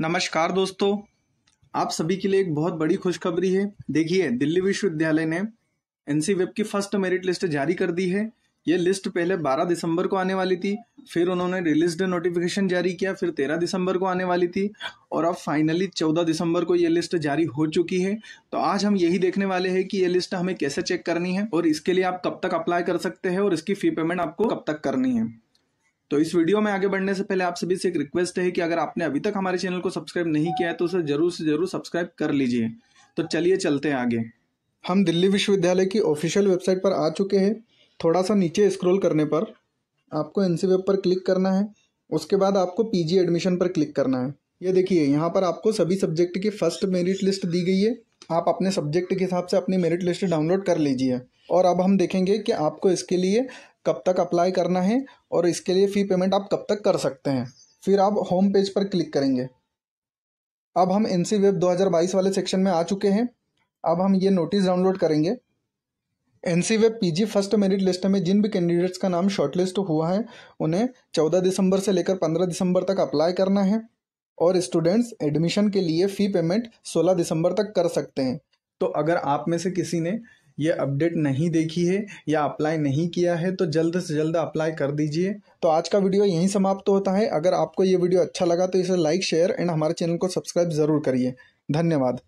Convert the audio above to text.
नमस्कार दोस्तों आप सभी के लिए एक बहुत बड़ी खुशखबरी है देखिए दिल्ली विश्वविद्यालय ने एनसी वेब की फर्स्ट मेरिट लिस्ट जारी कर दी है ये लिस्ट पहले 12 दिसंबर को आने वाली थी फिर उन्होंने रिलीज नोटिफिकेशन जारी किया फिर 13 दिसंबर को आने वाली थी और अब फाइनली 14 दिसंबर को ये लिस्ट जारी हो चुकी है तो आज हम यही देखने वाले हैं कि ये लिस्ट हमें कैसे चेक करनी है और इसके लिए आप कब तक अप्लाई कर सकते हैं और इसकी फी पेमेंट आपको कब तक करनी है तो इस वीडियो में आगे बढ़ने से पहले आप सभी से एक रिक्वेस्ट है कि अगर आपने अभी तक हमारे चैनल को सब्सक्राइब नहीं किया है तो उसे जरूर से जरूर सब्सक्राइब कर लीजिए तो चलिए चलते हैं आगे हम दिल्ली विश्वविद्यालय की ऑफिशियल वेबसाइट पर आ चुके हैं थोड़ा सा नीचे स्क्रॉल करने पर आपको एन वेब पर क्लिक करना है उसके बाद आपको पी एडमिशन पर क्लिक करना है ये देखिए यहाँ पर आपको सभी सब्जेक्ट की फर्स्ट मेरिट लिस्ट दी गई है आप अपने सब्जेक्ट के हिसाब से अपनी मेरिट लिस्ट डाउनलोड कर लीजिए और अब हम देखेंगे कि आपको इसके लिए कब तक अप्लाई करना है और इसके लिए फ़ी पेमेंट आप कब तक कर सकते हैं फिर आप होम पेज पर क्लिक करेंगे अब हम एन सी वेब 2022 वाले सेक्शन में आ चुके हैं अब हम ये नोटिस डाउनलोड करेंगे N C web P G first merit list में जिन भी कैंडिडेट्स का नाम शॉर्टलिस्ट हुआ है उन्हें 14 दिसंबर से लेकर 15 दिसंबर तक अप्लाई करना है और स्टूडेंट्स एडमिशन के लिए फ़ी पेमेंट 16 दिसंबर तक कर सकते हैं तो अगर आप में से किसी ने ये अपडेट नहीं देखी है या अप्लाई नहीं किया है तो जल्द से जल्द अप्लाई कर दीजिए तो आज का वीडियो यहीं समाप्त होता है अगर आपको ये वीडियो अच्छा लगा तो इसे लाइक शेयर एंड हमारे चैनल को सब्सक्राइब ज़रूर करिए धन्यवाद